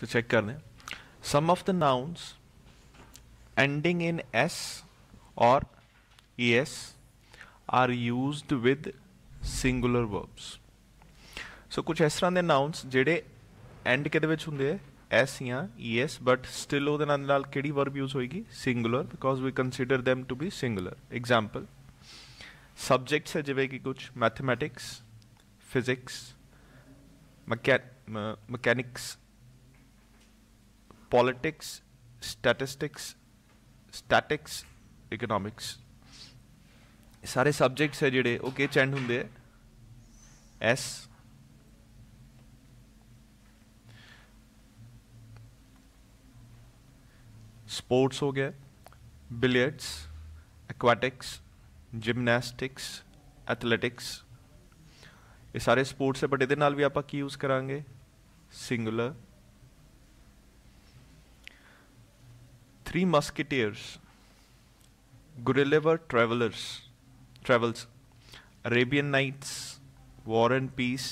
से चेक कर दें some of the nouns ending in S और E S are use with singular verbs so कुछ इस तरह के नाउन्स जेडे एंड के होंगे एस या ई एस बट स्टिल कि वर्ब यूज होएगी singular because we consider them to be singular example subjects है जिम्मे कि कुछ मैथमैटिक्स फिजिक्स मकै mechanics politics, statistics, statics, economics सारे सबजैक्ट्स है जेडे ओके चैंड होंगे एस स्पोर्ट्स हो गया बिलियर्ड्स एक्वाटिक्स जिमनास्टिक्स एथलेटिक्स ये सारे स्पोर्ट्स है बट ये भी आप यूज़ करा singular three musketeers, Gulliver Travelers, Travels, Arabian Nights War and Peace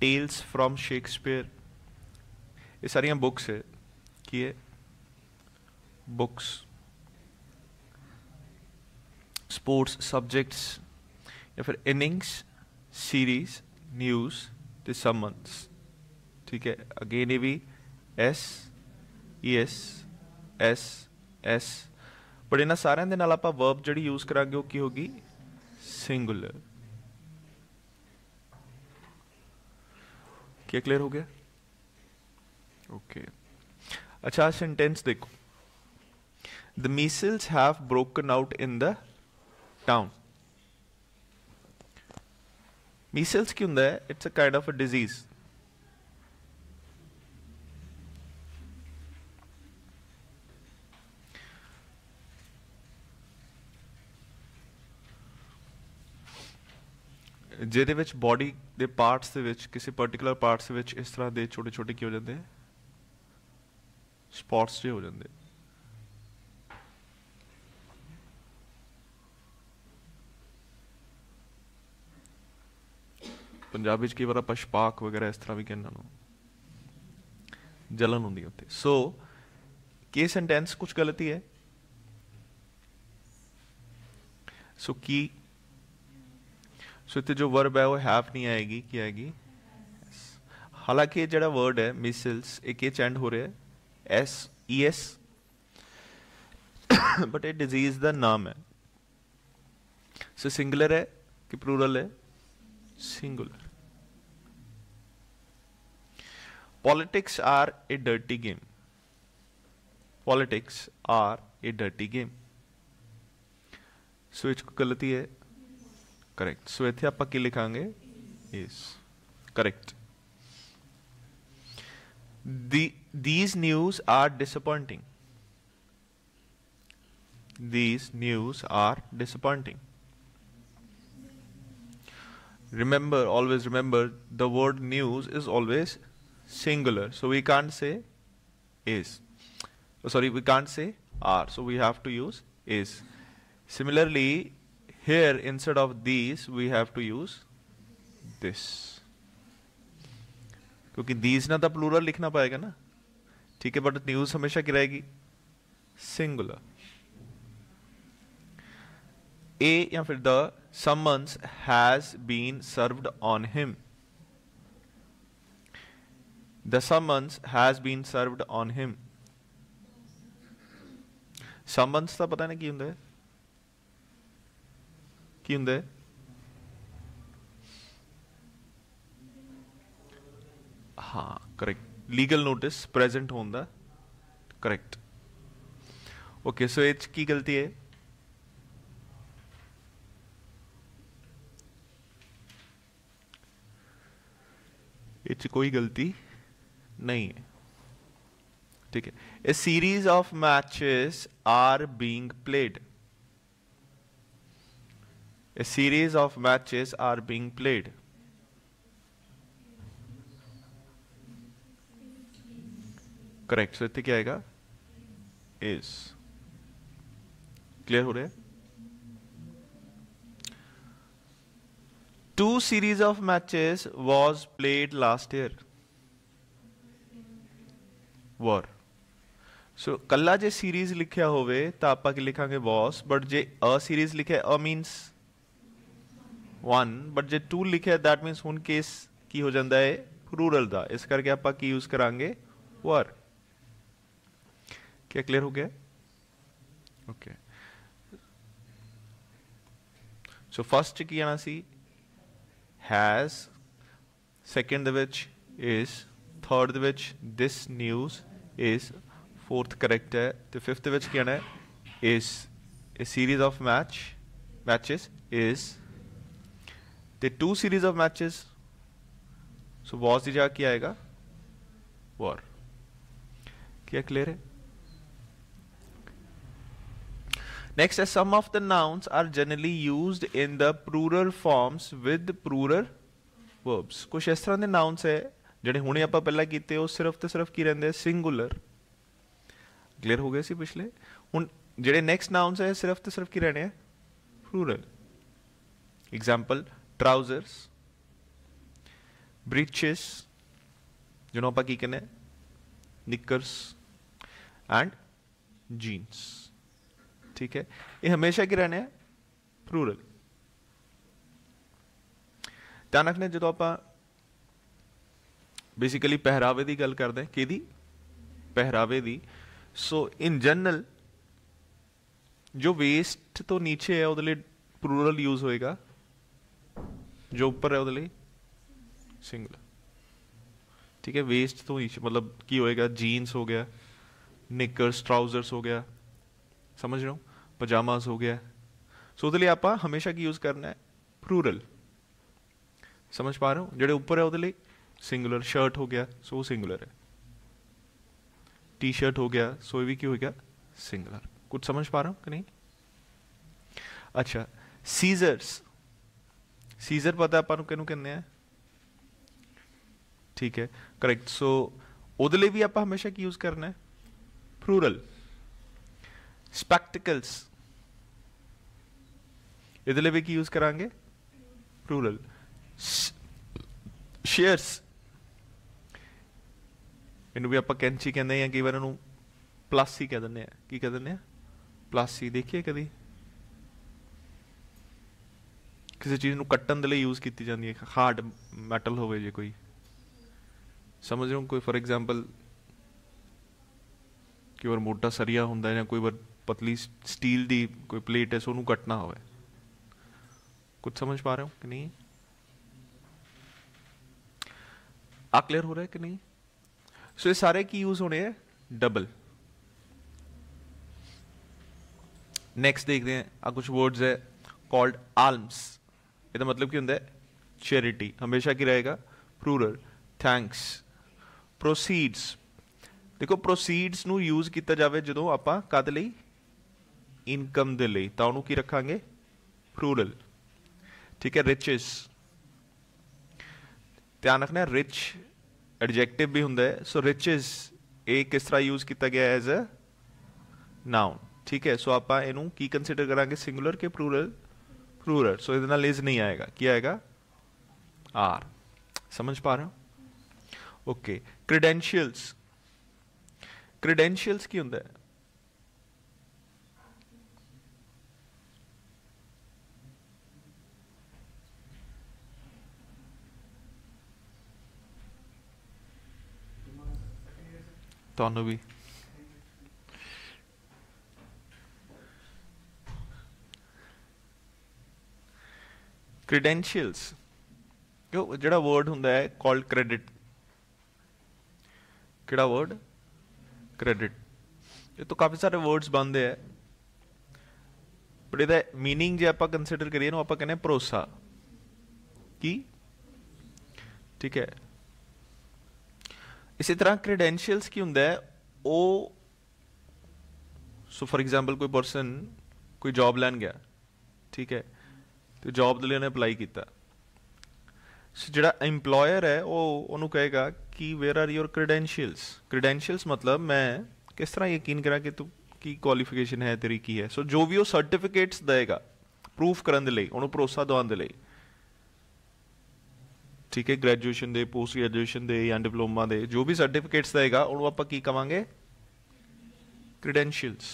Tales from Shakespeare ये सारिया बुक्स है कि ये बुक्स स्पोर्ट्स सब्जेक्ट्स या फिर इनिंग्स सीरीज न्यूज़ दिसमंस ठीक है अगेन ए भी S E S S S but इन्ह सारे आप वर्ब जी यूज करा की होगी सिंगुलर क्या क्लियर हो गया ओके okay. अच्छा सेंटेंस देखो the measles have broken out in the town measles की होंगे it's a kind of a disease ਜਿਹਦੇ ਵਿੱਚ ਬਾਡੀ ਦੇ ਪਾਰਟਸ ਦੇ ਵਿੱਚ ਕਿਸੇ ਪਾਰਟਿਕੂਲਰ ਪਾਰਟਸ ਦੇ ਵਿੱਚ ਇਸ ਤਰ੍ਹਾਂ ਦੇ ਛੋਟੇ ਛੋਟੇ ਕੀ ਹੋ ਜਾਂਦੇ ਸਪੌਟਸ ਜਿਹੇ ਹੋ ਜਾਂਦੇ ਪੰਜਾਬੀ ਵਿੱਚ ਕੀ ਵਾਰ ਪਸ਼ਪਾਕ ਵਗੈਰਾ ਇਸ ਤਰ੍ਹਾਂ ਵੀ ਕਹਿੰਦੇ ਨੇ ਜਲਨ ਹੁੰਦੀ ਉੱਤੇ ਸੋ ਕੀ ਸੈਂਟੈਂਸ ਕੁਝ ਗਲਤੀ ਹੈ ਸੋ ਕੀ सो इत जो वर्ब है वो हैफ नहीं आएगी की आएगी हालांकि जो वर्ड है मिसल्स एक चेंड हो रहा है S E S but a disease का नाम है सो so, सिंगुलर है कि प्रूरल है singular politics are a dirty game politics are a dirty game so इसको गलती है ਕਰੈਕਟ ਸੋ ਇੱਥੇ ਆਪਾਂ ਕੀ ਲਿਖਾਂਗੇ ਇਸ the these news are disappointing these news are disappointing remember always remember the word news is always singular so we can't say is oh, sorry we can't say are so we have to use is similarly here instead of these we have to use this क्योंकि these ना तो plural लिखना पाएगा ना ठीक है but news हमेशा की रहेगी सिंगुलर ए या फिर the summons has been served on him the summons has been served on him summons का पता नहीं की होंगे ਕੀ ਹੁੰਦਾ ਹੈ ਹਾਂ ਕਰੈਕਟ ਲੀਗਲ ਨੋਟਿਸ ਪ੍ਰੈਜ਼ੈਂਟ ਹੋਣ ਦਾ ओके सो एच की गलती है एच कोई गलती नहीं है ठीक है A series of matches are being played A series of matches are being played. Correct so इतने क्या आएगा इज क्लियर हो रहे two series of matches was played last year were so कला जो सीरीज ਲਿਖਿਆ हो लिखा वॉस बट जे अ सीरीज लिखे अ ਸੀਰੀਜ਼ 1 ਬਟ ਜੇ 2 ਲਿਖਿਆ ਦੈਟ ਮੀਨਸ ਹੁਣ ਕੇਸ ਕੀ ਹੋ ਜਾਂਦਾ ਹੈ ਰੂਰਲ ਦਾ ਇਸ ਕਰਕੇ ਆਪਾਂ ਕੀ ਯੂਜ਼ ਕਰਾਂਗੇ ਵਰ क्या क्लियर हो गया ओके ਸੋ ਫਸਟ ਕੀ ਆਣਾ ਸੀ ਹੈਜ਼ ਸੈਕੰਡ ਦੇ ਵਿੱਚ ਇਜ਼ ਥਰਡ ਦੇ ਵਿੱਚ this news is fourth correct ਹੈ ਤੇ ਫਿਫਥ ਦੇ ਵਿੱਚ ਕੀ ਆਣਾ ਹੈ is a series of match matches is दे two series of matches so was की जगह क्या आएगा वॉर क्या क्लियर है next some of the nouns are generally use in the plural forms with plural verbs कुछ इस तरह के नाउन्स है जो हमने आप पहला किए सिर्फ तो सिर्फ की रेंगे सिंगुलर क्लियर हो गए से पिछले हूँ जेडे नैक्सट नाउन्स है सिर्फ तो सिर्फ की रहने हैं plural example trousers breeches you know pa ki kene and jeans ठीक है ये हमेशा की रहने हैं प्रूरल ध्यान रखने जो आप बेसिकली पहरावे की गल करते हैं कि पहरावे की सो इन जनरल जो वेस्ट तो नीचे है वो प्रूरल यूज होएगा जो उपर है ਉਹਦੇ सिंगल ठीक है वेस्ट तो मतलब की होएगा जीन्स हो गया निकर्स ट्राउजर्स हो गया समझ रहे हो पजामास हो गया सो उस आप हमेशा की यूज़ करना है प्रूरल समझ पा रहे हो जोड़े उपर है वो सिंगुलर शर्ट हो गया सो वो सिंगुलर है टी शर्ट हो गया सो भी क्यों हो गया सिंगुलर कुछ समझ पा रहा हूँ कि नहीं अच्छा सीजर्स ਸੀਜ਼ਰ ਪਤਾ ਆਪਾਂ ਨੂੰ ਕਿਹਨੂੰ ਕਹਿੰਦੇ ਆ ਠੀਕ ਹੈ ਕਰੈਕਟ ਸੋ ਉਹਦੇ ਲਈ ਵੀ ਆਪਾਂ ਹਮੇਸ਼ਾ ਕੀ ਯੂਜ਼ ਕਰਨਾ ਹੈ ਪ੍ਰੂਰਲ ਸਪੈਕਟਿਕਲਸ ਇਹਦੇ ਲਈ ਵੀ ਕੀ ਯੂਜ਼ ਕਰਾਂਗੇ ਪ੍ਰੂਰਲ ਸ਼ੇਅਰਸ ਇਹਨੂੰ ਵੀ ਆਪਾਂ ਕੈਂਚੀ ਕਹਿੰਦੇ ਆ ਕਈ ਵਾਰ ਇਹਨੂੰ ਪਲੱਸ ਹੀ ਕਹਿ ਦਿੰਦੇ ਆ ਕੀ ਕਹਿ ਦਿੰਦੇ ਆ ਪਲੱਸ ਹੀ ਦੇਖੀਏ ਕਦੀ ਕਿਸੇ ਚੀਜ਼ ਨੂੰ ਕੱਟਣ ਦੇ ਲਈ ਯੂਜ਼ ਕੀਤੀ ਜਾਂਦੀ ਹੈ ਹਾਰਡ ਮੈਟਲ ਹੋਵੇ ਜੇ ਕੋਈ ਸਮਝ ਰਹੇ ਹੋ ਕੋਈ ਫੋਰ ਐਗਜ਼ਾਮਪਲ ਕੋਈ ਵਰ ਮੋਟਾ ਸਰੀਆ ਹੁੰਦਾ ਜਾਂ ਕੋਈ ਵਰ ਪਤਲੀ ਸਟੀਲ ਦੀ ਕੋਈ ਪਲੇਟ ਹੈ ਸੋ ਉਹਨੂੰ ਕੱਟਣਾ ਹੋਵੇ ਕੁਝ ਸਮਝ ਪਾ ਰਹੇ ਹੋ ਕਿ ਨਹੀਂ ਆ ਕਲੀਅਰ ਹੋ ਰਿਹਾ ਹੈ ਕਿ ਨਹੀਂ ਸੋ ਇਹ ਸਾਰੇ ਕੀ ਯੂਜ਼ ਹੋਣੇ ਹੈ ਡਬਲ नेक्स्ट देखते ਆ ਕੁਝ ਵਰਡਸ ਹੈ ਕਾਲਡ ਆਲਮਸ ਇਹਦਾ ਮਤਲਬ ਕੀ ਹੁੰਦਾ ਹੈ ਚੈਰਿਟੀ ਹਮੇਸ਼ਾ ਕੀ ਰਹੇਗਾ ਪ੍ਰੂਰਲ ਥੈਂਕਸ ਪ੍ਰੋਸੀਡਸ ਦੇਖੋ ਪ੍ਰੋਸੀਡਸ ਨੂੰ ਯੂਜ਼ ਕੀਤਾ ਜਾਵੇ ਜਦੋਂ ਆਪਾਂ ਕਦ ਲਈ ਇਨਕਮ ਦੇ ਲਈ ਤਾਂ ਉਹਨੂੰ ਕੀ ਰੱਖਾਂਗੇ ਪ੍ਰੂਰਲ ਠੀਕ ਹੈ ਰਿਚਸ ਧਿਆਨ ਰੱਖਣਾ ਰਿਚ ਐਡਜੈਕਟਿਵ ਵੀ ਹੁੰਦਾ ਹੈ ਸੋ ਰਿਚਸ ਇਹ ਕਿਸ ਤਰ੍ਹਾਂ ਯੂਜ਼ ਕੀਤਾ ਗਿਆ ਐਜ਼ ਅ ਨਾਉਨ ਠੀਕ ਹੈ ਸੋ ਆਪਾਂ ਇਹਨੂੰ ਕੀ ਕਨਸੀਡਰ ਕਰਾਂਗੇ ਸਿੰਗੂਲਰ ਕੇ ਪ੍ਰੂਰਲ क्रूरर सो इतना लेज नहीं आएगा क्या आएगा आर समझ पा रहे हो ओके क्रीडेंशियल्स क्रिडेंशियल्स की होंगे ਤੁਹਾਨੂੰ ਵੀ credentials ਕਿਉਂ ਜਿਹੜਾ ਵਰਡ ਹੁੰਦਾ ਹੈ ਕਾਲਡ ਕ੍ਰੈਡਿਟ ਕਿਹੜਾ ਵਰਡ ਕ੍ਰੈਡਿਟ ਇਹ ਤੋਂ ਕਾਫੀ ਸਾਰੇ ਵਰਡਸ ਬਣਦੇ ਆ ਪਰ ਇਹਦਾ मीनिंग ਜੇ ਆਪਾਂ ਕੰਸੀਡਰ ਕਰੀਏ ਨੂੰ ਆਪਾਂ ਕਹਿੰਦੇ ਭਰੋਸਾ ਕੀ ਠੀਕ ਹੈ ਇਸੇ ਤਰ੍ਹਾਂ ਕ੍ਰੈਡੈਂਸ਼ੀਅਲਸ ਕੀ ਹੁੰਦਾ ਹੈ ਉਹ ਸੋ ਫॉर एग्जांपल ਕੋਈ ਪਰਸਨ ਕੋਈ ਜੌਬ ਲੈਣ ਗਿਆ ਠੀਕ ਹੈ ਤੇ ਜੌਬ ਦੇ ਲਈ ਉਹਨੇ ਅਪਲਾਈ ਕੀਤਾ ਸੋ ਜਿਹੜਾ EMPLOYER ਹੈ ਉਹ ਉਹਨੂੰ ਕਹੇਗਾ ਕਿ where are your credentials credentials ਮਤਲਬ ਮੈਂ ਕਿਸ ਤਰ੍ਹਾਂ ਯਕੀਨ ਕਰਾਂ ਕਿ ਤੂੰ ਕੀ ਕੁਆਲੀਫਿਕੇਸ਼ਨ ਹੈ ਤੇਰੀ ਕੀ ਹੈ ਸੋ ਜੋ ਵੀ ਉਹ ਸਰਟੀਫਿਕੇਟਸ ਦੇਗਾ ਪ੍ਰੂਫ ਕਰਨ ਦੇ ਲਈ ਉਹਨੂੰ ਭਰੋਸਾ ਦਿਵਾਉਣ ਦੇ ਲਈ ਠੀਕ ਹੈ ਗ੍ਰੈਜੂਏਸ਼ਨ ਦੇ ਪੋਸਟ ਗ੍ਰੈਜੂਏਸ਼ਨ ਦੇ ਜਾਂ ਡਿਪਲੋਮਾ ਦੇ ਜੋ ਵੀ ਸਰਟੀਫਿਕੇਟਸ ਦੇਗਾ ਉਹਨੂੰ ਆਪਾਂ ਕੀ ਕਵਾਂਗੇ ਕ੍ਰੈਡੈਂਸ਼ੀਅਲਸ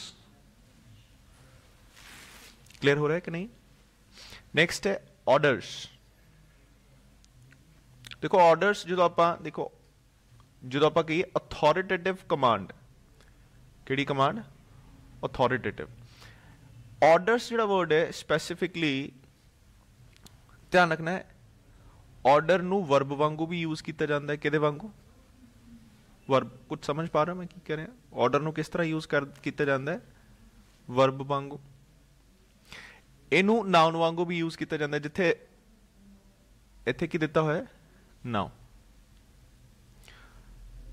ਕਲੀਅਰ ਹੋ ਰਿਹਾ ਹੈ ਕਿ ਨਹੀਂ नेक्स्ट है ऑर्डर्स ਦੇਖੋ ਆਰਡਰਸ ਜਦੋਂ ਆਪਾਂ ਦੇਖੋ ਜਦੋਂ ਆਪਾਂ ਕਹੀਏ ਅਥਾਰਟੇਟਿਵ ਕਮਾਂਡ ਕਿਹੜੀ ਕਮਾਂਡ ਅਥਾਰਟੇਟਿਵ ਆਰਡਰਸ ਜਿਹੜਾ ਵਰਡ ਹੈ ਸਪੈਸੀਫਿਕਲੀ ਧਿਆਨ ਰੱਖਣਾ ਹੈ ਆਰਡਰ ਨੂੰ ਵਰਬ ਵਾਂਗੂ ਵੀ ਯੂਜ਼ ਕੀਤਾ ਜਾਂਦਾ ਹੈ ਕਿਹਦੇ ਵਾਂਗੂ ਵਰਬ ਕੁਝ ਸਮਝ ਪਾ ਰਹੇ ਮੈਂ ਕੀ ਕਹਿ ਰਿਹਾ ਆਰਡਰ ਨੂੰ ਕਿਸ ਤਰ੍ਹਾਂ ਯੂਜ਼ ਕਰ ਕੀਤਾ ਜਾਂਦਾ ਹੈ ਵਰਬ ਵਾਂਗੂ ਇਹਨੂੰ ਨਾਉਨ ਵਾਂਗੂ ਵੀ ਯੂਜ਼ ਕੀਤਾ ਜਾਂਦਾ ਜਿੱਥੇ ਇੱਥੇ ਕੀ ਦਿੱਤਾ ਹੋਇਆ ਹੈ ਨਾਉ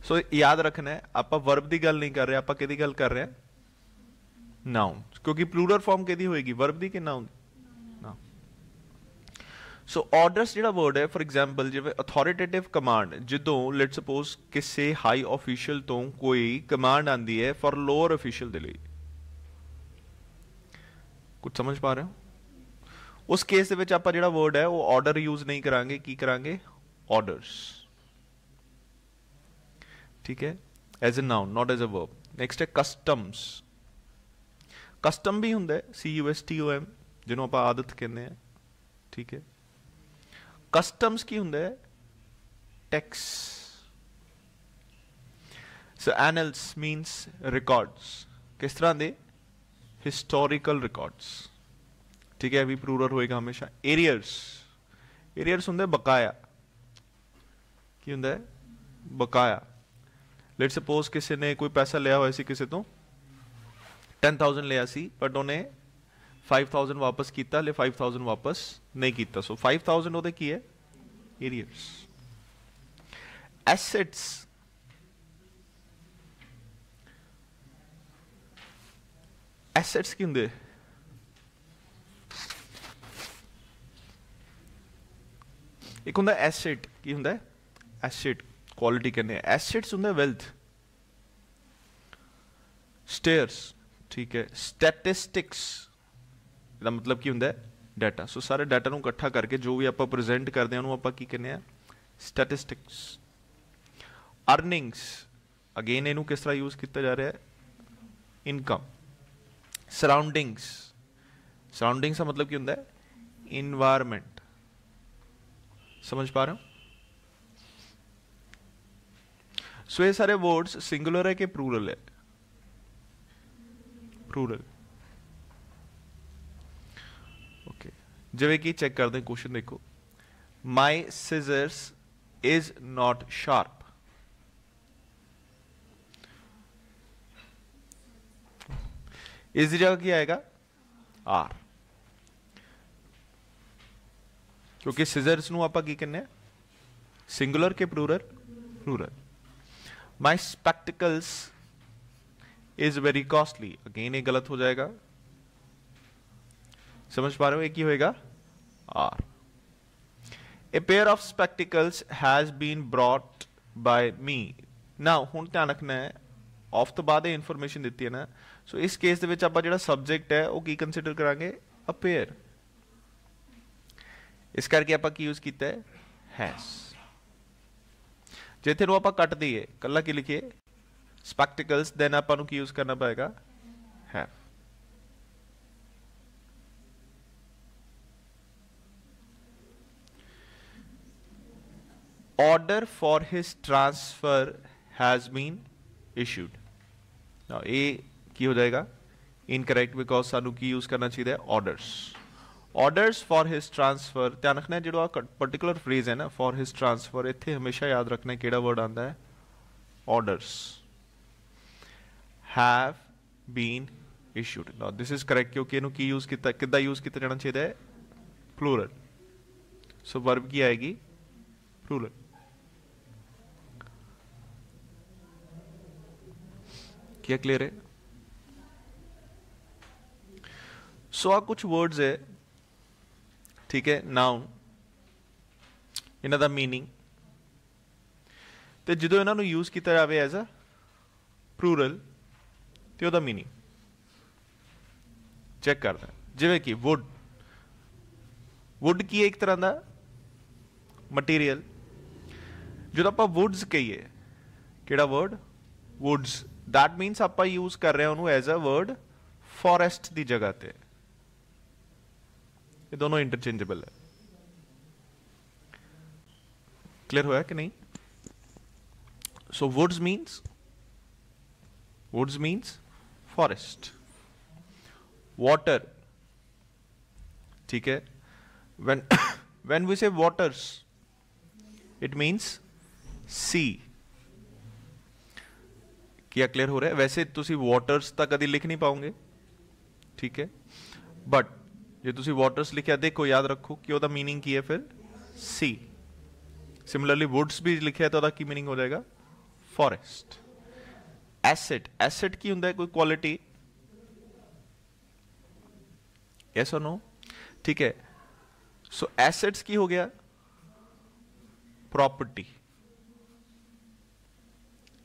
ਸੋ ਯਾਦ ਰੱਖਣਾ ਆਪਾਂ ਵਰਬ ਦੀ ਗੱਲ ਨਹੀਂ ਕਰ ਰਹੇ ਆਪਾਂ ਕਿਹਦੀ ਗੱਲ ਕਰ ਰਹੇ ਹਾਂ ਨਾਉਨ ਕਿਉਂਕਿ ਪਲੂਰਲ ਫਾਰਮ ਕਿਹਦੀ ਹੋਏਗੀ ਵਰਬ ਦੀ ਕਿ ਨਾਉਨ ਨਾ ਸੋ ਆਰਡਰਸ ਜਿਹੜਾ ਵਰਡ ਹੈ ਫੋਰ ਐਗਜ਼ਾਮਪਲ ਜਿਵੇਂ ਅਥਾਰਟੇਟਿਵ ਕਮਾਂਡ ਜਦੋਂ ਲੈਟਸ ਸਪੋਜ਼ ਕਿਸੇ ਹਾਈ ਅਫੀਸ਼ੀਅਲ ਤੋਂ ਕੋਈ ਕਮਾਂਡ ਆਂਦੀ ਹੈ ਫॉर ਲੋਅਰ ਅਫੀਸ਼ੀਅਲ ਦੇ ਲਈ ਕੁਝ ਸਮਝ ਪਾ ਰਹੇ ਹੋ ਉਸ ਕੇਸ ਦੇ ਵਿੱਚ ਆਪਾਂ ਜਿਹੜਾ ਵਰਡ ਹੈ ਉਹ ਆਰਡਰ ਯੂਜ਼ ਨਹੀਂ ਕਰਾਂਗੇ ਕੀ ਕਰਾਂਗੇ ਆਰਡਰਸ ठीक है as a noun not as a verb next है ਕਸਟਮਸ ਕਸਟਮ ਵੀ ਹੁੰਦਾ ਹੈ C U S T O M ਜਿਹਨੂੰ ਆਪਾਂ ਆਦਤ ਕਹਿੰਦੇ ਆ ਠੀਕ ਹੈ ਕਸਟਮਸ ਕੀ ਹੁੰਦਾ ਹੈ tax so annals means records ਕਿਸ ਤਰ੍ਹਾਂ ਦੇ ਹਿਸਟੋਰੀਕਲ ਰਿਕਾਰਡਸ ठीक है प्रूरर होएगा हमेशा एरियर्स एरियर्स होंगे बकाया ਕੀ ਹੁੰਦਾ ਬਕਾਇਆ ਲੈਟ ਸਪੋਜ਼ ਕਿਸੇ ਨੇ ਕੋਈ ਪੈਸਾ ਲਿਆ ਹੋਇਆ ਸੀ ਕਿਸੇ ਤੋਂ 10000 ਲਿਆ ਸੀ ਬਟ ਉਹਨੇ 5000 ਵਾਪਸ ਕੀਤਾ ਲੈ 5000 ਵਾਪਸ ਨਹੀਂ ਕੀਤਾ ਸੋ 5000 ਉਹਦੇ ਕੀ ਹੈ ਏਰੀਅਰਸ ਐਸੈਟਸ ਐਸੈਟਸ ਕੀ ਹੁੰਦੇ ਇੱਕ ਹੁੰਦਾ ਐਸੈਟ ਕੀ ਹੁੰਦਾ ਐਸੈਟ ਕੁਆਲਿਟੀ ਕਹਿੰਦੇ ਐਸੈਟਸ ਹੁੰਦਾ ਵੈਲਥ ਸਟੇਅਰਸ ਠੀਕ ਹੈ ਸਟੈਟਿਸਟਿਕਸ ਦਾ ਮਤਲਬ ਕੀ ਹੁੰਦਾ ਡਾਟਾ ਸੋ ਸਾਰੇ ਡਾਟਾ ਨੂੰ ਇਕੱਠਾ ਕਰਕੇ ਜੋ ਵੀ ਆਪਾਂ ਪ੍ਰੈਜ਼ੈਂਟ ਕਰਦੇ ਆ ਉਹਨੂੰ ਆਪਾਂ ਕੀ ਕਹਿੰਦੇ ਆ ਸਟੈਟਿਸਟਿਕਸ ਅਰਨਿੰਗਸ ਅਗੇਨ ਇਹਨੂੰ ਕਿਸ ਤਰ੍ਹਾਂ ਯੂਜ਼ ਕੀਤਾ ਜਾ ਰਿਹਾ ਹੈ ਇਨਕਮ ਸਰਾਊਂਡਿੰਗਸ ਸਰਾਊਂਡਿੰਗਸ ਦਾ ਮਤਲਬ ਕੀ ਹੁੰਦਾ ਹੈ এনवायरमेंट समझ पा रहे हो सो ये सारे वर्ड्स सिंगुलर है कि प्रूरल है प्रूरल ओके जब कि चेक कर दें क्वेश्चन देखो my scissors is not sharp इस जगह क्या आएगा आर क्योंकि ਸਿਜ਼ਰਸ की कहने सिंगुलर के ਆ singular my spectacles is very costly again ये गलत हो जाएगा समझ पा रहे हो एक ही होएगा are a pair of spectacles has been brought by me ना हूँ ध्यान रखना है ऑफ तो बाद इंफॉर्मेशन दी है ना सो so, इस केस के आप जो है वह की कंसीडर करा अ पेयर ਇਸ ਕਰਕੇ ਆਪਾਂ ਕੀ ਯੂਜ਼ ਕੀਤਾ ਹੈ ਹੈਸ ਜੇ ਨੂੰ ਆਪਾਂ ਕੱਟ ਦਈਏ ਕੱਲਾ ਕੀ ਲਿਖੀਏ ਸਪੈਕਟੀਕਲਸ ਦੈਨ ਆਪਾਂ ਨੂੰ ਕੀ ਯੂਜ਼ ਕਰਨਾ ਪਏਗਾ ਹੈ order for his transfer has been issued now a ਕੀ ਹੋ ਜਾਏਗਾ ਇਨਕਰੈਕਟ ਬਿਕੋਜ਼ ਸਾਨੂੰ ਕੀ ਯੂਜ਼ ਕਰਨਾ ਚਾਹੀਦਾ ਹੈ orders orders for his transfer ध्यान रखना जो पर्टिकुलर फ्रेज है ना फॉर हिज ट्रांसफर इतने हमेशा याद रखना कि वर्ड आता है orders have been issued this is correct क्योंकि इन की यूज किया कि यूज किया जाना चाहिए फ्लूरल सो वर्ब की आएगी फ्लूरल क्या क्लियर है सो so, आ कुछ वर्ड्स है ਠੀਕ ਹੈ ਨਾਉਨ ਇਹਨਾਂ ਦਾ मीनिंग ਤੇ ਜਦੋਂ ਇਹਨਾਂ ਨੂੰ ਯੂਜ਼ ਕੀਤਾ ਜਾਵੇ ਐਜ਼ ਅ ਪਲੂਰਲ ਤੇ ਉਹਦਾ मीनिंग ਚੈੱਕ ਕਰਦਾ ਜਿਵੇਂ ਕਿ ਵੁੱਡ ਵੁੱਡ ਕੀ ਹੈ ਇੱਕ ਤਰ੍ਹਾਂ ਦਾ ਮਟੀਰੀਅਲ ਜਦੋਂ ਆਪਾਂ ਵੁੱਡਸ ਕਹੀਏ ਕਿਹੜਾ ਵਰਡ ਵੁੱਡਸ ਦੈਟ ਮੀਨਸ ਆਪਾਂ ਯੂਜ਼ ਕਰ ਰਹੇ ਹਾਂ ਉਹਨੂੰ ਐਜ਼ ਅ ਵਰਡ ਫੋਰੈਸਟ ਦੀ ਜਗ੍ਹਾ ਤੇ ये दोनों इंटरचेंजेबल है क्लियर होया कि नहीं so woods means woods means forest water ठीक है when when we say waters it means sea क्या क्लियर हो रहा है वैसे तुम तो वॉटर्स तक कभी लिख नहीं पाओगे ठीक है बट जो तुम वॉटर्स लिखे देखो याद रखो कि मीनिंग की है फिर सी सिमिलरली वुड्स भी लिखे तो की मीनिंग हो जाएगा फॉरेस्ट एसिड एसिड की होंगे कोई क्वालिटी यस और नो ठीक है सो so, एसिड्स की हो गया प्रॉपर्टी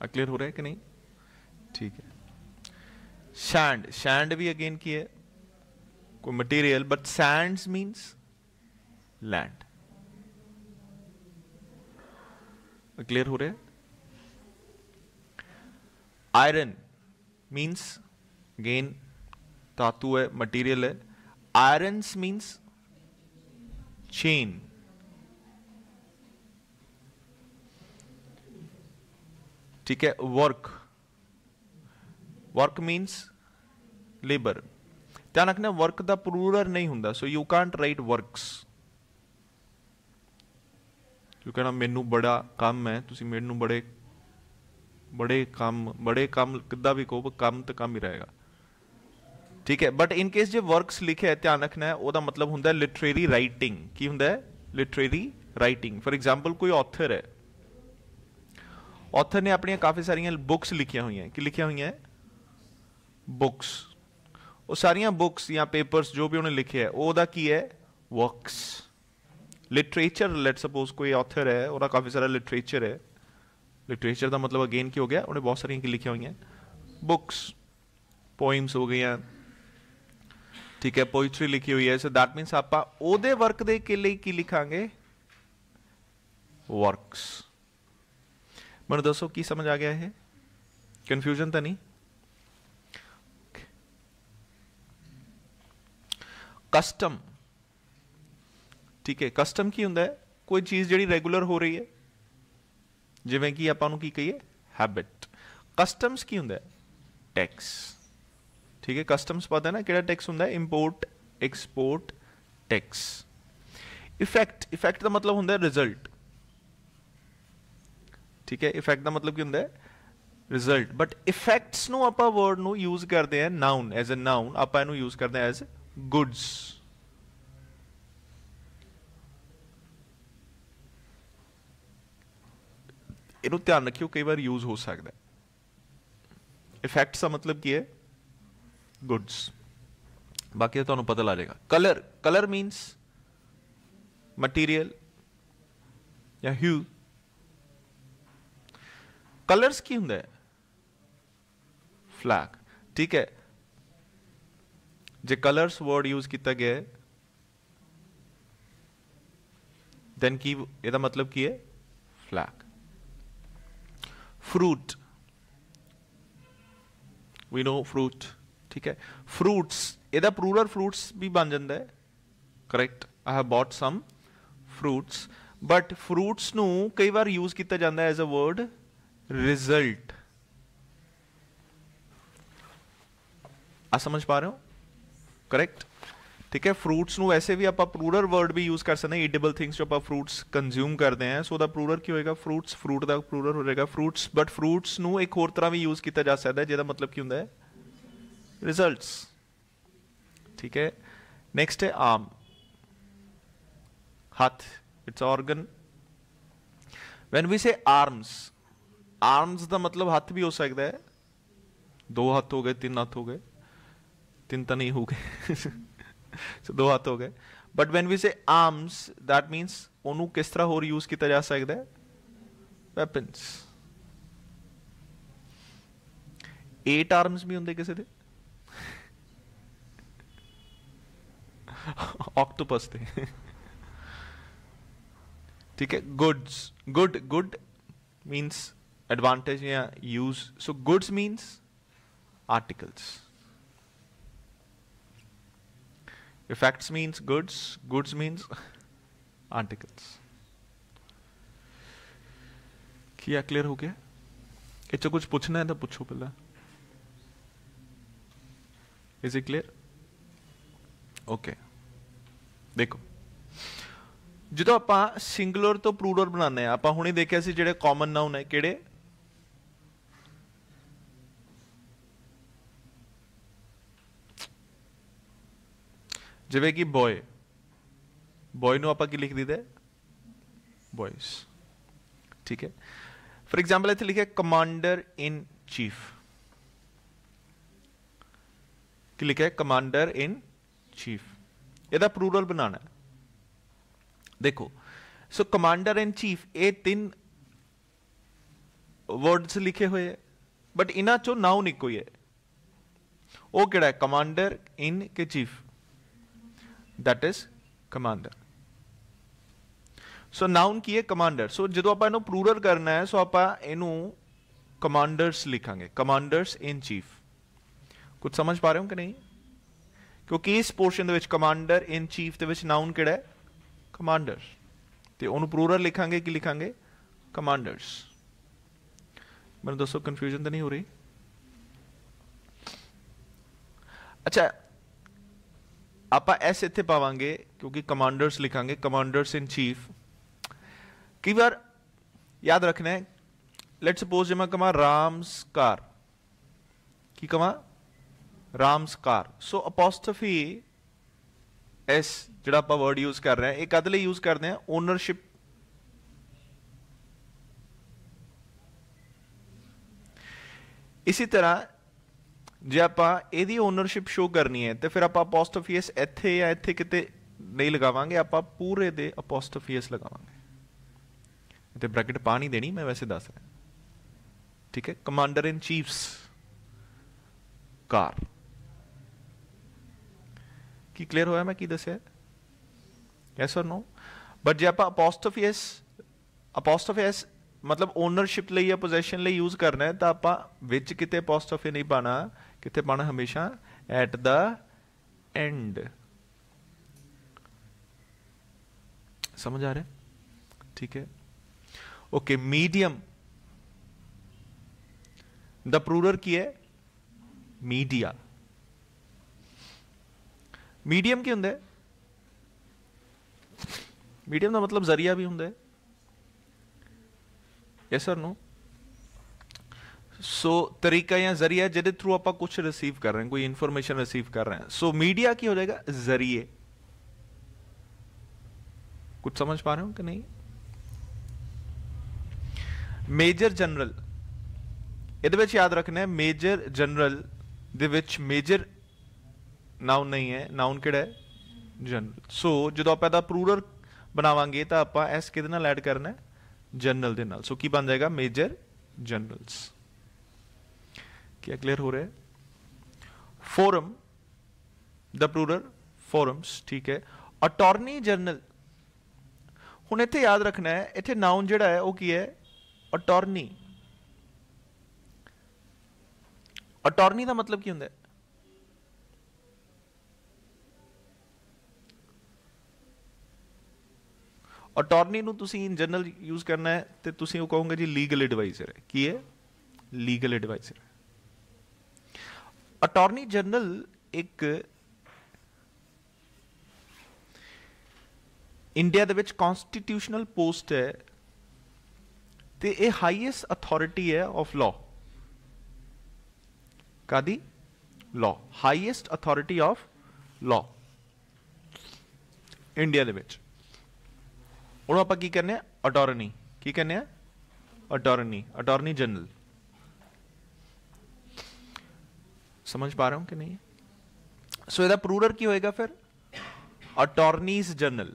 क्लियर हो रहा है कि नहीं ठीक है शैंड शैंड भी अगेन की है material but sands means land clear हो रहे आयरन मीन्स गेन धातु है मटेरियल है आयरन मीन्स चेन ठीक है वर्क वर्क मीन्स लेबर ਧਿਆਨ ਰੱਖਣਾ ਵਰਕ ਦਾ ਪਲੂਰਲ ਨਹੀਂ ਹੁੰਦਾ so you can't write works you ਕਹਿੰਦਾ ਮੈਨੂੰ ਬੜਾ ਕੰਮ ਹੈ ਤੁਸੀਂ ਮੈਨੂੰ ਬੜੇ ਬੜੇ ਕੰਮ ਬੜੇ ਕੰਮ ਕਿੱਦਾਂ ਵੀ ਕਹੋ ਕੰਮ ਤਾਂ ਕੰਮ ਹੀ ਰਹੇਗਾ ਠੀਕ ਹੈ ਬਟ ਇਨ ਕੇਸ ਜੇ ਵਰਕਸ ਲਿਖਿਆ ਹੈ ਧਿਆਨ ਰੱਖਣਾ ਉਹਦਾ ਮਤਲਬ ਹੁੰਦਾ ਹੈ ਲਿਟਰੇਰੀ ਰਾਈਟਿੰਗ ਕੀ ਹੁੰਦਾ ਹੈ ਲਿਟਰੇਰੀ ਰਾਈਟਿੰਗ ਫਾਰ ਐਗਜ਼ਾਮਪਲ ਕੋਈ ਆਥਰ ਹੈ ਆਥਰ ਨੇ ਆਪਣੀਆਂ ਕਾਫੀ ਸਾਰੀਆਂ ਬੁੱਕਸ ਲਿਖੀਆਂ ਹੋਈਆਂ ਕਿ ਲਿਖੀਆਂ ਹੋਈਆਂ ਬੁੱਕਸ वो सारिया बुक्स या पेपर जो भी उन्हें लिखे है वह ਕੀ ਹੈ ਵਰਕਸ ਲਿਟਰੇਚਰ ਲੈਟ ਸਪੋਜ਼ ਕੋਈ ਆਥਰ ਹੈ ਉਹਦਾ ਕਾਫੀ ਸਾਰਾ ਲਿਟਰੇਚਰ ਹੈ लिटरेचर का मतलब अगेन की हो गया उन्हें बहुत सारिया की लिखिया हुई हैं बुक्स पोइम्स हो गई ठीक है पोइट्री लिखी हुई है सो दैट मीनस आप वर्क दे के लिए की लिखा वर्कस मैं दसो की समझ आ गया है कन्फ्यूजन तो नहीं कस्टम ठीक है कस्टम की होंगे कोई चीज जी रेगुलर हो रही है जिमें कि आप कही हैबिट कस्टम्स की होंगे टैक्स ठीक है कस्टम्स पता है ना कि टैक्स होंगे import export tax effect effect का मतलब होंगे रिजल्ट ठीक है इफेक्ट का मतलब की होंगे रिजल्ट बट इफेक्ट्स आप वर्ड यूज करते हैं नाउन एज ए नाउन आपू यूज करते हैं एज ए goods. ਇਹਨੂੰ ਧਿਆਨ ਰੱਖਿਓ ਕਈ ਵਾਰ ਯੂਜ਼ ਹੋ ਸਕਦਾ ਹੈ ਇਫੈਕਟਸ ਦਾ ਮਤਲਬ ਕੀ ਹੈ ਗੁੱਡਸ ਬਾਕੀ ਤੁਹਾਨੂੰ ਪਤਾ ਲੱਗ ਜਾਏਗਾ ਕਲਰ ਕਲਰ ਮੀਨਸ ਮਟੀਰੀਅਲ ਜਾਂ ਹਿਊ ਕਲਰਸ ਕੀ ਹੁੰਦਾ ਹੈ फ्लैग ठीक है जे कलर्स वर्ड यूज किया गया है देन की यदा मतलब की है flag fruit we know fruit ठीक है फ्रूट्स यदा प्रूरल फ्रूट्स भी बन जाता है correct I have bought some fruits but fruits न कई बार यूज किया जाता है एज अ वर्ड रिजल्ट आ समझ पा रहे हो ਕਰੈਕਟ ਠੀਕ ਹੈ ਫਰੂਟਸ ਨੂੰ ਐਸੇ ਵੀ ਆਪਾਂ ਪ੍ਰੂਰਰ ਵਰਡ ਵੀ ਯੂਜ਼ ਕਰ ਸਕਦੇ ਹਾਂ ਈਟੇਬਲ ਥਿੰਗਸ ਜੋ ਆਪਾਂ ਫਰੂਟਸ ਕੰਜ਼ੂਮ ਕਰਦੇ ਹਾਂ ਸੋ ਦਾ ਪ੍ਰੂਰਰ ਕੀ ਹੋਏਗਾ ਫਰੂਟਸ ਫਰੂਟ ਦਾ ਪ੍ਰੂਰਰ ਹੋ ਜਾਏਗਾ ਫਰੂਟਸ ਬਟ ਫਰੂਟਸ ਨੂੰ ਇੱਕ ਹੋਰ ਤਰ੍ਹਾਂ ਵੀ ਯੂਜ਼ ਕੀਤਾ ਜਾ ਸਕਦਾ ਹੈ ਜਿਹਦਾ ਮਤਲਬ ਕੀ ਹੁੰਦਾ ਹੈ ਰਿਜ਼ਲਟਸ ਠੀਕ ਹੈ ਨੈਕਸਟ ਹੈ ਆਮ ਹੱਥ it's organ when we say arms arms ਦਾ ਮਤਲਬ ਹੱਥ ਵੀ ਹੋ ਸਕਦਾ ਹੈ ਦੋ ਹੱਥ ਹੋ ਗਏ ਤਿੰਨ ਹੱਥ ਹੋ ਗਏ तीन तन ही हो गए so, दो हाथ हो गए but when we say arms that means ओनू किस तरह और यूज किया जा सकता है वेपन्स एट आर्म्स भी होंगे किसी के ऑक्टोपस थे ठीक है goods good good means advantage या use so goods means articles effects means goods goods means articles क्या क्लियर हो गया इतना कुछ पूछना है तो पूछो पहले इज इट क्लियर ओके देखो जो आप सिंगुलर तो प्रूडर बनाने आप हमने देखा कि जेडे कॉमन नाउन है किड़े ਜਿਵੇਂ ਕਿ ਬॉय ਬॉय ਨੂੰ ਆਪਾਂ ਕੀ ਲਿਖ ਦਿੰਦੇ ਬॉयਸ ਠੀਕ ਹੈ ਫॉर ਐਗਜ਼ਾਮਪਲ ਇੱਥੇ ਲਿਖਿਆ ਕਮਾਂਡਰ ਇਨ ਚੀਫ ਕੀ ਲਿਖਿਆ ਕਮਾਂਡਰ ਇਨ ਚੀਫ ਇਹਦਾ ਪਲੂਰਲ ਬਣਾਣਾ ਹੈ ਦੇਖੋ ਸੋ ਕਮਾਂਡਰ ਇਨ ਚੀਫ ਇਹ ਤਿੰਨ ਵਰਡਸ ਲਿਖੇ ਹੋਏ ਹੈ ਬਟ ਇਨਾਂ ਚੋਂ ਨਾਉਨ ਇੱਕੋ ਹੀ ਹੈ ਉਹ ਕਿਹੜਾ ਹੈ ਕਮਾਂਡਰ ਇਨ ਕੇ chief that is commander so noun ਕੀ ਹੈ ਕਮਾਂਡਰ ਸੋ ਜਦੋਂ ਆਪਾਂ ਇਹਨੂੰ ਪਲੂਰਲ ਕਰਨਾ ਹੈ ਸੋ ਆਪਾਂ ਇਹਨੂੰ ਕਮਾਂਡਰਸ ਲਿਖਾਂਗੇ ਕਮਾਂਡਰਸ ਇਨ ਚੀਫ ਕੁਝ ਸਮਝ ਪਾ ਰਹੇ ਹੋ ਕਿ ਨਹੀਂ ਕਿਉਂਕਿ ਇਸ ਪੋਰਸ਼ਨ ਦੇ ਵਿੱਚ ਕਮਾਂਡਰ ਇਨ ਚੀਫ ਦੇ ਵਿੱਚ ਨਾਉਨ ਕਿਹੜਾ ਹੈ ਕਮਾਂਡਰ ਤੇ ਉਹਨੂੰ ਪਲੂਰਲ ਲਿਖਾਂਗੇ ਕਿ ਲਿਖਾਂਗੇ ਕਮਾਂਡਰਸ ਮੈਨੂੰ ਦੱਸੋ ਕਨਫਿਊਜ਼ਨ ਤਾਂ ਨਹੀਂ ਹੋ ਰਹੀ ਅੱਛਾ ਆਪਾਂ ਐਸ ਇੱਥੇ ਪਾਵਾਂਗੇ ਕਿਉਂਕਿ ਕਮਾਂਡਰਸ ਲਿਖਾਂਗੇ ਕਮਾਂਡਰਸ ਇਨ ਚੀਫ ਕਈ ਵਾਰ ਯਾਦ ਰੱਖਣਾ ਹੈ लेट सपोज मैं कमा राम्स कार की कमा राम्स कार सो अपोस्टफी एस ਜਿਹੜਾ ਆਪਾਂ ਵਰਡ ਯੂਜ਼ ਕਰ ਰਹੇ ਹਾਂ ਇਹ ਕਦ ਲਈ ਯੂਜ਼ ਕਰਦੇ ਹਾਂ ਓਨਰਸ਼ਿਪ ਇਸੇ ਤਰ੍ਹਾਂ ਜੇ ਆਪਾਂ ਇਹਦੀ ਓਨਰਸ਼ਿਪ ਸ਼ੋ ਕਰਨੀ ਹੈ ਤੇ ਫਿਰ ਆਪਾਂ ਅਪੋਸਟ੍ਰੋਫੀਸ ਇੱਥੇ ਜਾਂ ਇੱਥੇ ਕਿਤੇ ਨਹੀਂ ਲਗਾਵਾਂਗੇ ਆਪਾਂ ਪੂਰੇ ਦੇ ਅਪੋਸਟ੍ਰੋਫੀਸ ਲਗਾਵਾਂਗੇ ਤੇ ਬ੍ਰੈਕਟ ਪਾ ਨਹੀਂ ਦੇਣੀ ਮੈਂ ਵੈਸੇ ਦੱਸ ਰਿਹਾ ਠੀਕ ਹੈ ਕਮਾਂਡਰ ਇਨ ਚੀਫਸ ਕਾਰ ਕੀ ਕਲੀਅਰ ਹੋਇਆ ਮੈਂ ਕੀ ਦੱਸਿਆ ਯੈਸ অর ਨੋ ਬਟ ਜੇ ਆਪਾਂ ਅਪੋਸਟ੍ਰੋਫੀਸ ਅਪੋਸਟ੍ਰੋਫੀਸ ਮਤਲਬ ਓਨਰਸ਼ਿਪ ਲਈ ਜਾਂ ਪੋਜੀਸ਼ਨ ਲਈ ਯੂਜ਼ ਕਰਨਾ ਹੈ ਤਾਂ ਆਪਾਂ ਵਿੱਚ ਕਿਤੇ ਅਪੋਸਟ੍ਰੋਫੀ ਨਹੀਂ ਪਾਣਾ ਕਿੱਥੇ ਪਾਣਾ ਹਮੇਸ਼ਾ ਐਟ ਦਾ ਐਂਡ समझ आ रहे हैं ठीक है ओके मीडियम द प्रूरर की है मीडिया मीडियम ਕੀ ਹੁੰਦਾ ਮੀਡੀਅਮ ਦਾ ਮਤਲਬ ਜ਼ਰੀਆ ਵੀ ਹੁੰਦਾ ਹੈ yes or no so so, तरीका या जरिया जिसे थ्रू आप कुछ रिसीव कर रहे हैं कोई इंफॉर्मेशन रिसीव कर रहे हैं सो so, मीडिया की हो जाएगा जरिए कुछ समझ पा रहे हो कि नहीं मेजर जनरल ये याद रखना है मेजर जनरल मेजर नाउन नहीं है नाउन कि जनरल सो ਸੋ ਜਦੋਂ ਆਪਾਂ ਇਹਦਾ ਪ੍ਰੂਰਰ ਬਣਾਵਾਂਗੇ ਤਾਂ ਆਪਾਂ ਐਸ ਕਿਹਦੇ ਨਾਲ ਐਡ ਕਰਨਾ ਹੈ ਜਨਰਲ ਦੇ ਨਾਲ ਸੋ ਕੀ ਬਣ क्या क्लियर हो रहा है फोरम द प्लूरल ਫੋਰਮਸ ਠੀਕ ਹੈ ਅਟਾਰਨੀ ਜਨਰਲ ਹੁਣ ਇੱਥੇ ਯਾਦ ਰੱਖਣਾ ਹੈ ਇੱਥੇ ਨਾਉਨ ਜਿਹੜਾ ਹੈ ਉਹ ਕੀ ਹੈ ਅਟਾਰਨੀ ਅਟਾਰਨੀ ਦਾ ਮਤਲਬ ਕੀ ਹੁੰਦਾ ਹੈ ਅਟਾਰਨੀ ਨੂੰ ਤੁਸੀਂ ਇਨ ਜਨਰਲ ਯੂਜ਼ ਕਰਨਾ ਹੈ ਤੇ ਤੁਸੀਂ ਉਹ ਕਹੋਗੇ ਜੀ ਲੀਗਲ ਐਡਵਾਈਜ਼ਰ ਹੈ ਕੀ ਹੈ ਲੀਗਲ ਐਡਵਾਈਜ਼ਰ ਅਟਾਰਨੀ ਜਨਰਲ ਇੱਕ ਇੰਡੀਆ ਦੇ ਵਿੱਚ ਕਨਸਟੀਟਿਊਸ਼ਨਲ ਪੋਸਟ ਹੈ ਤੇ ਇਹ ਹਾਈਐਸਟ ਅਥਾਰਟੀ ਹੈ ਆਫ ਲਾ ਕਾਦੀ law highest authority of law India ਦੇ ਵਿੱਚ ਉਹਨਾਂ ਆਪਾਂ ਕੀ ਕਰਨੇ ਆ ਅਟਾਰਨੀ ਕੀ ਕਰਨੇ ਆ ਅਟਾਰਨੀ ਅਟਾਰਨੀ ਜਨਰਲ समझ पा रहा हूं कि नहीं सो so, प्रूरर की होएगा फिर अटॉर्नीज जनरल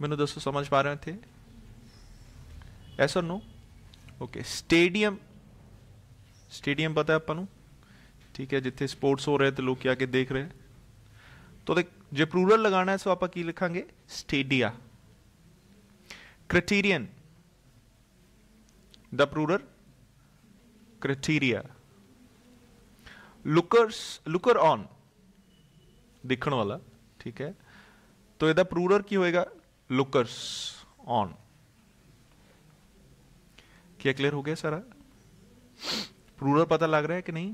मैंने दोस्तों समझ पा रहे थे ऐसा नो ओके स्टेडियम स्टेडियम पता है अपन ठीक है जिथे स्पोर्ट्स हो रहे तो लोग क्या के देख रहे हैं तो देख जो प्रूरल लगाना है सो आप की लिखा stadia criterion the plural criteria lookers looker on ਦੇਖਣ वाला ठीक है तो यदा प्रूरर की होएगा लुकर्स ऑन क्या क्लियर हो गया सारा प्रूरर पता लग रहा है कि नहीं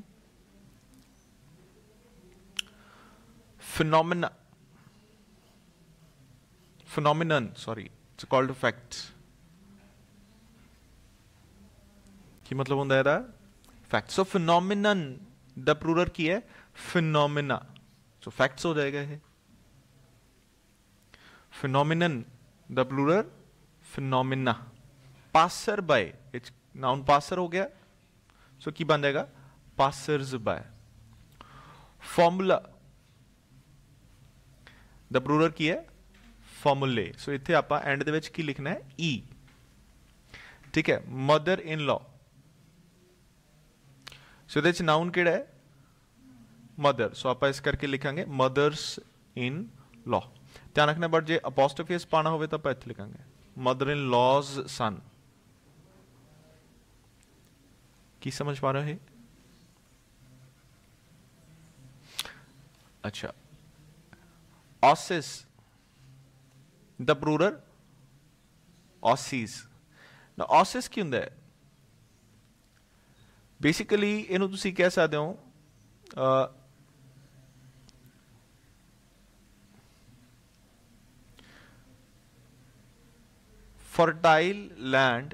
phenomena phenomenon sorry it's called fact की मतलब होता है facts of phenomenon the plural की है फिनोमिना सो फैक्ट्स हो जाएगा है phenomenon the plural phenomena passer by its noun passer हो गया सो so, की बन जाएगा passers by formula the plural की है फॉर्मूले सो इतने आप एंड की लिखना है ई e. ठीक है मदर इन लॉ सीधे नाउन केड़ा है मदर सो आप इस करके लिखा मदर्स इन लॉ ध्यान रखना बट जे अपोस्टोफेस पाना हो तो आप इत लिखांगे मदर इन लॉज सन की समझ पा रहे हो अच्छा oasis the plural oases oasis की होंगे ਬੇਸਿਕਲੀ ਇਹਨੂੰ ਤੁਸੀਂ ਕਹਿ ਸਕਦੇ ਹੋ fertile land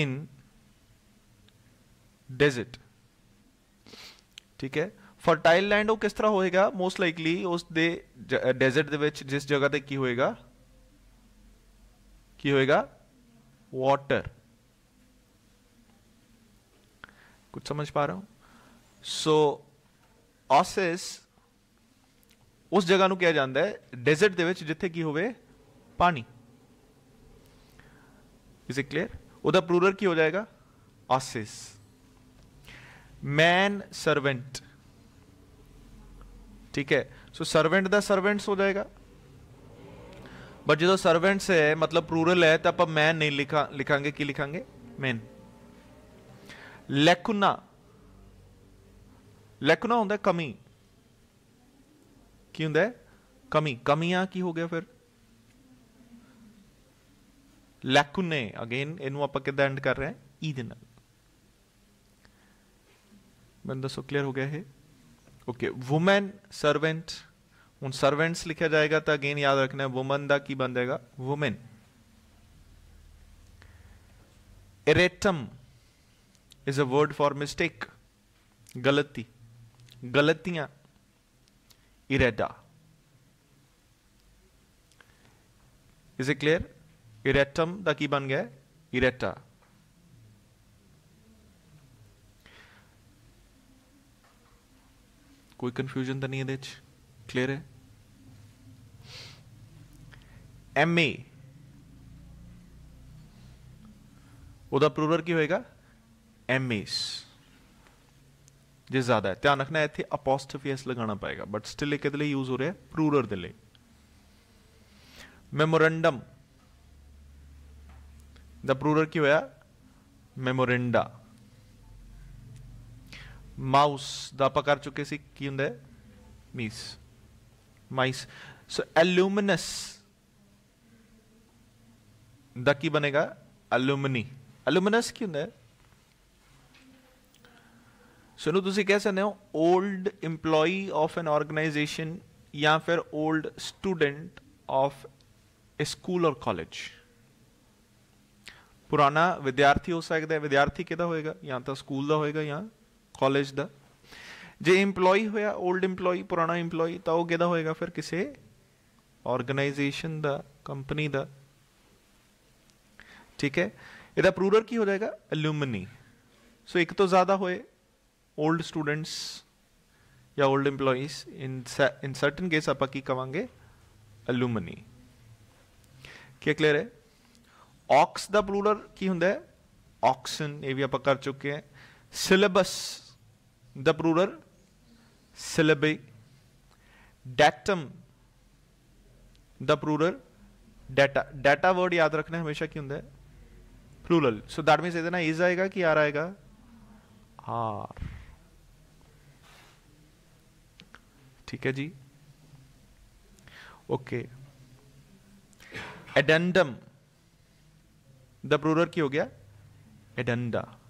in desert ਠੀਕ ਹੈ ਫਰਟਾਈਲ ਲੈਂਡ ਉਹ ਕਿਸ ਤਰ੍ਹਾਂ ਹੋਏਗਾ ਮੋਸਟ ਲਾਈਕਲੀ ਉਸ ਦੇ ਡੈਜ਼ਰਟ ਦੇ ਵਿੱਚ ਜਿਸ ਜਗ੍ਹਾ ਤੇ ਕੀ ਹੋਏਗਾ ਕੀ ਹੋਏਗਾ ਵਾਟਰ कुछ समझ पा रहा हूं सो ਆਸਿਸ ਉਸ ਜਗ੍ਹਾ ਨੂੰ ਕਿਹਾ ਜਾਂਦਾ ਹੈ ਡੈਜ਼ਰਟ ਦੇ ਵਿੱਚ ਜਿੱਥੇ ਕੀ ਹੋਵੇ ਪਾਣੀ ਇਜ਼ ਇਟ ਕਲੀਅਰ ਉਹਦਾ ਪਲੂਰਲ ਕੀ ਹੋ ਜਾਏਗਾ ਆਸਿਸ मैन सर्वेंट ठीक है सो सर्वेंट द सर्वेंट्स हो जाएगा बट जो सर्वेंट्स है मतलब प्रूरल है तो आप मैन नहीं लिखा लिखा कि लिखा मैन लैकुना लैकुना होंगे कमी की होंगे कमी कमिया की हो गया फिर लैकुने अगेन इन आप कि एंड कर रहे हैं ईद मैं दसो क्लियर हो गया है ओके वुमेन सर्वेंट हूँ सर्वेंट्स लिखा जाएगा तो अगेन याद रखना है वुमन का की बन जाएगा women erratum is a word for mistake गलती गलतियां errata is a clear erratum का की बन गया इरेटा कोई कंफ्यूजन तो नहीं है क्लियर है एम ए प्रूवर की होएगा एमेस जो ज्यादा है ध्यान रखना इतने थे अपोस्टफी एस लगाना पाएगा बट स्टिल के लिए यूज हो रहा है प्रूरर के लिए मेमोरेंडम द प्रूरर की होया मेमोरेंडा माउस ਦਾ ਆਪਾਂ ਕਰ ਚੁੱਕੇ ਸੀ ਕੀ ਹੁੰਦਾ ਹੈ ਮੀਸ ਮਾਈਸ ਸੋ ਐਲੂਮੀਨਸ ਦਾ ਕੀ ਬਣੇਗਾ ਐਲੂਮਨੀ ਐਲੂਮਨਸ ਸੋ ਨੂੰ ਤੁਸੀਂ ਕਹਿ ਸਕਦੇ ਹੋ old EMPLOYEE of an organization ਜਾਂ ਫਿਰ old student of A school or college ਪੁਰਾਣਾ ਵਿਦਿਆਰਥੀ ਹੋ ਸਕਦਾ ਹੈ ਵਿਦਿਆਰਥੀ ਕਿਹਦਾ ਹੋਏਗਾ ਜਾਂ ਤਾਂ ਸਕੂਲ ਦਾ ਹੋਏਗਾ ਜਾਂ ਕਾਲਜ ਦਾ ਜੇ EMPLOYEE ਹੋਇਆ 올ਡ EMPLOYEE ਪੁਰਾਣਾ EMPLOYEE ਤਾਂ ਉਹ ਕਿਹਦਾ ਹੋਏਗਾ ਫਿਰ ਕਿਸੇ ਆਰਗੇਨਾਈਜੇਸ਼ਨ ਦਾ ਕੰਪਨੀ ਦਾ ਠੀਕ ਹੈ ਇਹਦਾ ਪ੍ਰੂਰਰ ਕੀ ਹੋ ਜਾਏਗਾ ਅਲੂਮਨੀ ਸੋ ਇੱਕ ਤੋਂ ਜ਼ਿਆਦਾ ਹੋਏ ओल्ड स्टूडेंट्स या old employees in in certain case आप की कहे अलूमनी क्या क्लियर है ऑक्स का प्लूडर की होंगे ऑक्सन ये भी आप कर चुके हैं syllabus the plural syllabi datum the plural data data word याद रखना हमेशा की होंगे सो दैट मीन्स ये ना इज आएगा कि आर आएगा आर ठीक है जी ओके एडेंडम द ब्रूरर की हो गया एडेंडा